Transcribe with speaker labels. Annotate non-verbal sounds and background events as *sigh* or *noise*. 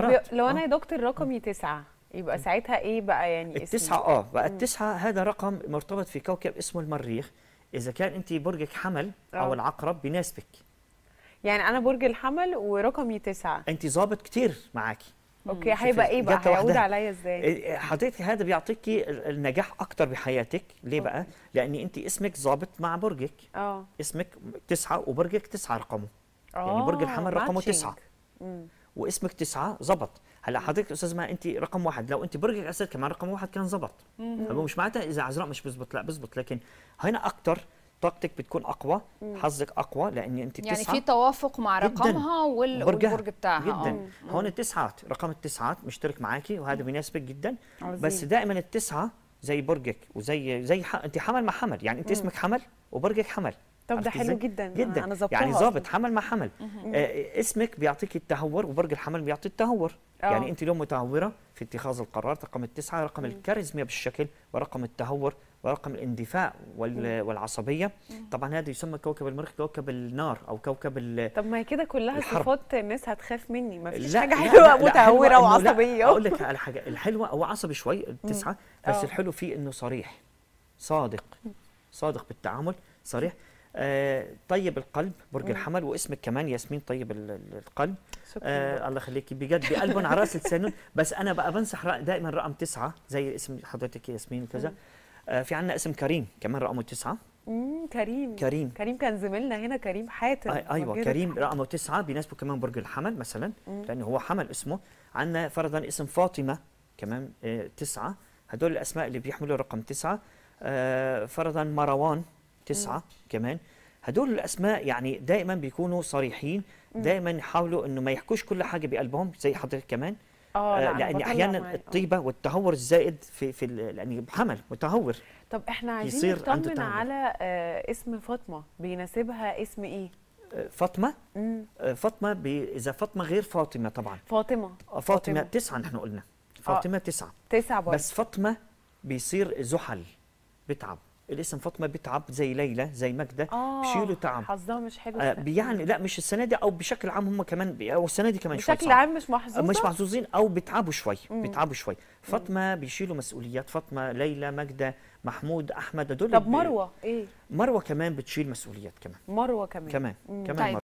Speaker 1: طب
Speaker 2: لو انا آه. يا دكتور رقمي تسعه يبقى ساعتها ايه بقى يعني التسعه اه بقى التسعه هذا رقم مرتبط في كوكب اسمه المريخ اذا كان انت برجك حمل أوه. او العقرب بيناسبك يعني انا برج الحمل ورقمي تسعه انت ظابط كتير معاكي اوكي هيبقى ايه بقى هيعود عليا ازاي إيه، إيه، حضرتك هذا بيعطيكي النجاح اكتر بحياتك ليه بقى لان انت اسمك ظابط مع برجك اه اسمك تسعه وبرجك تسعه رقمه أوه. يعني آه، برج الحمل رقمه تسعه مم. واسمك تسعه ظبط هلا حضرتك استاذ ما انت رقم واحد لو انت برجك اسد كمان رقم واحد كان ظبط هو مش معناتها اذا عذراء مش بزبط لا بزبط لكن هنا اكثر طاقتك بتكون اقوى حظك اقوى لان انت يعني تسعه يعني في توافق مع رقمها والبرج بتاعها جدا آه. مم. هون التسعات رقم التسعات مشترك معاكي وهذا بيناسبك جدا عزيز. بس دائما التسعه زي برجك وزي زي ح... انت حمل مع حمل يعني انت مم. اسمك حمل وبرجك حمل طب ده حلو جدا جدا انا ظبطها يعني ظابط حمل ما حمل آه،, آه اسمك بيعطيك التهور وبرج الحمل بيعطي التهور أوه. يعني انت اليوم متهوره في اتخاذ القرارات رقم التسعه رقم الكاريزما بالشكل ورقم التهور ورقم الاندفاع والعصبيه طبعا هذا يسمى كوكب المريخ كوكب النار او كوكب طب ما هي كده كلها صفات الناس هتخاف مني ما فيش حاجه حلوه متهوره وعصبيه اقول لك على حاجه الحلوه هو عصبي شوي التسعه بس آه. الحلو فيه انه صريح صادق صادق بالتعامل صريح آه، طيب القلب برج الحمل واسمك كمان ياسمين طيب القلب آه الله يخليكي بجد بقلبهم *laughs* على راس لسانون بس انا بقى بنصح دائما رقم تسعة زي اسم حضرتك ياسمين وكذا آه في عندنا اسم كريم كمان رقمه تسعة امم كريم كريم كريم كان زميلنا هنا كريم حاتم آه ايوه كريم رقمه تسعة بيناسبه كمان برج الحمل مثلا لان هو حمل اسمه عندنا فرضا اسم فاطمه كمان آه تسعة هدول الاسماء اللي بيحملوا رقم تسعة آه فرضا مروان تسعة كمان هدول الاسماء يعني دائما بيكونوا صريحين دائما يحاولوا انه ما يحكوش كل حاجه بقلبهم زي حضرتك كمان آه لا آه، لان احيانا الطيبه والتهور الزائد في في يعني حمل متهور طب احنا عايزين نطمن على آه، اسم فاطمه بيناسبها اسم ايه آه، فاطمه فاطمه اذا فاطمه غير فاطمه طبعا فاطمه فاطمه, فاطمة. تسعه نحن قلنا فاطمه آه. تسعه تسعه برضه بس فاطمه بيصير زحل بتعب الاسم فاطمه بتعب زي ليلى زي ماجده آه، بيشيلوا تعب حظها مش حلو آه يعني لا مش السنه دي او بشكل عام هم كمان او السنه دي كمان بشكل شوي عام مش محظوظين مش محظوظين او بيتعبوا شوي بيتعبوا شوي فاطمه بيشيلوا مسؤوليات فاطمه ليلى ماجده محمود احمد دول طب مروه ايه مروه كمان بتشيل مسؤوليات كمان مروه كمان كمان كمان طيب. مروة.